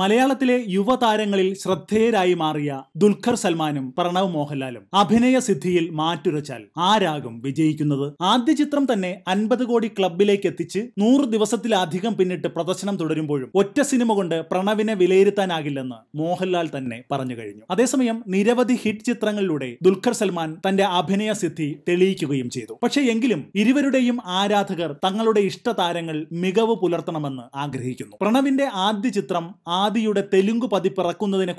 മലയാളത്തിലെ യുവതാരങ്ങളിൽ ശ്രദ്ധേയരായി മാറിയ ദുൽഖർ സൽമാനും പ്രണവ് മോഹൻലാലും അഭിനയ സിദ്ധിയിൽ മാറ്റുരച്ചാൽ ആരാകും വിജയിക്കുന്നത് ആദ്യ ചിത്രം തന്നെ അൻപത് കോടി ക്ലബിലേക്ക് എത്തിച്ച് നൂറ് ദിവസത്തിലധികം പിന്നിട്ട് പ്രദർശനം തുടരുമ്പോഴും ഒറ്റ സിനിമ കൊണ്ട് പ്രണവിനെ വിലയിരുത്താനാകില്ലെന്ന് മോഹൻലാൽ തന്നെ പറഞ്ഞു കഴിഞ്ഞു അതേസമയം നിരവധി ഹിറ്റ് ചിത്രങ്ങളിലൂടെ ദുൽഖർ സൽമാൻ തന്റെ അഭിനയ സിദ്ധി തെളിയിക്കുകയും ചെയ്തു പക്ഷേ എങ്കിലും ഇരുവരുടെയും ആരാധകർ തങ്ങളുടെ ഇഷ്ട താരങ്ങൾ മികവ് പുലർത്തണമെന്ന് ആഗ്രഹിക്കുന്നു പ്രണവിന്റെ ആദ്യ ചിത്രം ആദിയുടെ തെലുങ്ക്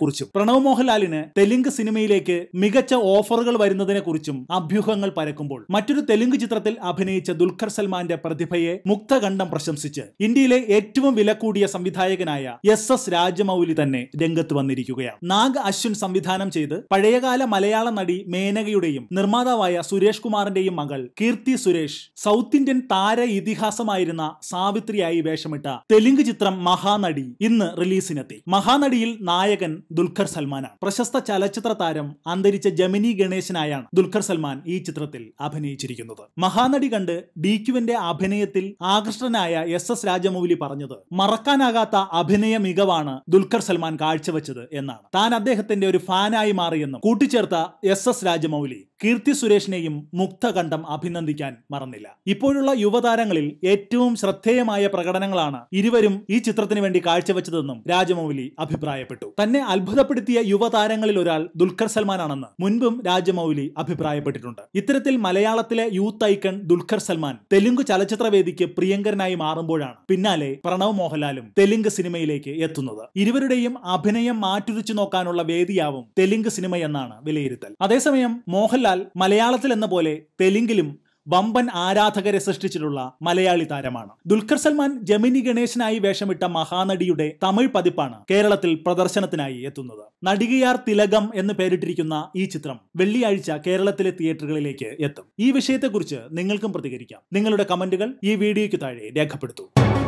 കുറിച്ചും പ്രണവ് മോഹൻലാലിന് തെലുങ്ക് സിനിമയിലേക്ക് മികച്ച ഓഫറുകൾ വരുന്നതിനെക്കുറിച്ചും അഭ്യൂഹങ്ങൾ പരക്കുമ്പോൾ മറ്റൊരു തെലുങ്ക് ചിത്രത്തിൽ അഭിനയിച്ച ദുൽഖർ സൽമാന്റെ പ്രതിഭയെ മുക്തകണ്ഠം പ്രശംസിച്ച് ഇന്ത്യയിലെ ഏറ്റവും വില കൂടിയ സംവിധായകനായ എസ് എസ് രാജമൗലി തന്നെ രംഗത്ത് വന്നിരിക്കുകയാണ് നാഗ് അശ്വിൻ സംവിധാനം ചെയ്ത് പഴയകാല മലയാള നടി മേനകയുടെയും നിർമ്മാതാവായ സുരേഷ് കുമാറിന്റെയും മകൾ കീർത്തി സുരേഷ് സൗത്ത് ഇന്ത്യൻ താര ഇതിഹാസമായിരുന്ന സാവിത്രിയായി വേഷമിട്ട തെലുങ്ക് ചിത്രം മഹാനടി ഇന്ന് റിലീസിന് ഷോസിനെത്തി മഹാനടിയിൽ നായകൻ ദുൽഖർ സൽമാനാണ് പ്രശസ്ത ചലച്ചിത്ര താരം അന്തരിച്ച ജമിനി ഗണേശനായാണ് ദുൽഖർ സൽമാൻ ഈ ചിത്രത്തിൽ അഭിനയിച്ചിരിക്കുന്നത് മഹാനടി കണ്ട് ഡി ക്യുവിന്റെ അഭിനയത്തിൽ ആകൃഷ്ടനായ എസ് എസ് രാജമൗലി പറഞ്ഞത് മറക്കാനാകാത്ത അഭിനയ മികവാണ് ദുൽഖർ സൽമാൻ കാഴ്ചവെച്ചത് എന്നാണ് താൻ അദ്ദേഹത്തിന്റെ ഒരു ഫാനായി മാറിയെന്നും കൂട്ടിച്ചേർത്ത എസ് എസ് രാജമൗലി കീർത്തി സുരേഷിനെയും മുക്തകണ്ഠം അഭിനന്ദിക്കാൻ മറന്നില്ല ഇപ്പോഴുള്ള യുവതാരങ്ങളിൽ ഏറ്റവും ശ്രദ്ധേയമായ പ്രകടനങ്ങളാണ് ഇരുവരും ഈ ചിത്രത്തിന് വേണ്ടി കാഴ്ചവെച്ചതെന്നും രാജമൗലി അഭിപ്രായപ്പെട്ടു തന്നെ അത്ഭുതപ്പെടുത്തിയ യുവതാരങ്ങളിൽ ഒരാൾ ദുൽഖർ സൽമാനാണെന്ന് മുൻപും രാജമൗലി അഭിപ്രായപ്പെട്ടിട്ടുണ്ട് ഇത്തരത്തിൽ മലയാളത്തിലെ യൂത്ത് ഐക്കൺ ദുൽഖർ സൽമാൻ തെലുങ്ക് ചലച്ചിത്രവേദിക്ക് പ്രിയങ്കരനായി മാറുമ്പോഴാണ് പിന്നാലെ പ്രണവ് മോഹൻലാലും തെലുങ്ക് സിനിമയിലേക്ക് എത്തുന്നത് ഇരുവരുടെയും അഭിനയം മാറ്റുരിച്ചു നോക്കാനുള്ള വേദിയാവും തെലുങ്ക് സിനിമയെന്നാണ് വിലയിരുത്തൽ അതേസമയം മോഹൻലാൽ മലയാളത്തിൽ എന്ന പോലെ തെലുങ്കിലും വമ്പൻ ആരാധകരെ സൃഷ്ടിച്ചിട്ടുള്ള മലയാളി താരമാണ് ദുൽഖർ സൽമാൻ ജമിനി ഗണേശനായി വേഷമിട്ട മഹാനടിയുടെ തമിഴ് പതിപ്പാണ് കേരളത്തിൽ പ്രദർശനത്തിനായി എത്തുന്നത് നടികയാർ തിലകം എന്ന് പേരിട്ടിരിക്കുന്ന ഈ ചിത്രം വെള്ളിയാഴ്ച കേരളത്തിലെ തിയേറ്ററുകളിലേക്ക് എത്തും ഈ വിഷയത്തെക്കുറിച്ച് നിങ്ങൾക്കും പ്രതികരിക്കാം നിങ്ങളുടെ കമന്റുകൾ ഈ വീഡിയോയ്ക്ക് താഴെ രേഖപ്പെടുത്തും